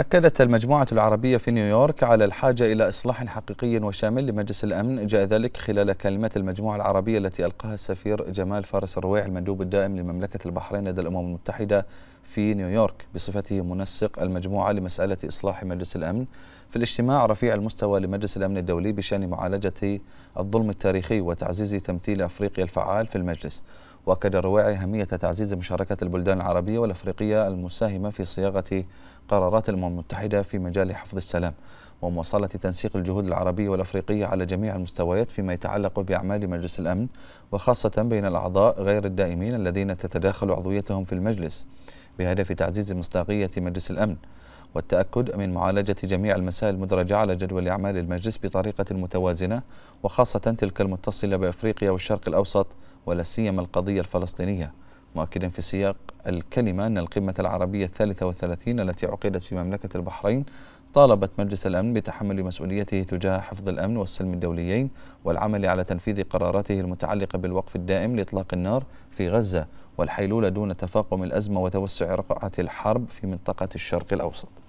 أكدت المجموعة العربية في نيويورك على الحاجة إلى إصلاح حقيقي وشامل لمجلس الأمن جاء ذلك خلال كلمة المجموعة العربية التي ألقاها السفير جمال فارس الرويع المندوب الدائم لمملكة البحرين لدى الأمم المتحدة في نيويورك بصفته منسق المجموعة لمسألة إصلاح مجلس الأمن في الاجتماع رفيع المستوى لمجلس الأمن الدولي بشأن معالجة الظلم التاريخي وتعزيز تمثيل أفريقيا الفعال في المجلس وأكد الرواعي أهمية تعزيز مشاركة البلدان العربية والأفريقية المساهمة في صياغة قرارات الأمم المتحدة في مجال حفظ السلام ومواصلة تنسيق الجهود العربية والأفريقية على جميع المستويات فيما يتعلق بأعمال مجلس الأمن وخاصة بين الأعضاء غير الدائمين الذين تتداخل عضويتهم في المجلس بهدف تعزيز مصداقية مجلس الأمن والتأكد من معالجة جميع المسائل المدرجة على جدول أعمال المجلس بطريقة متوازنة وخاصة تلك المتصلة بأفريقيا والشرق الأوسط ولا سيما القضية الفلسطينية مؤكدا في سياق الكلمة أن القمة العربية الثالثة والثلاثين التي عقدت في مملكة البحرين طالبت مجلس الأمن بتحمل مسؤوليته تجاه حفظ الأمن والسلم الدوليين والعمل على تنفيذ قراراته المتعلقة بالوقف الدائم لإطلاق النار في غزة والحيلولة دون تفاقم الأزمة وتوسع رقعة الحرب في منطقة الشرق الأوسط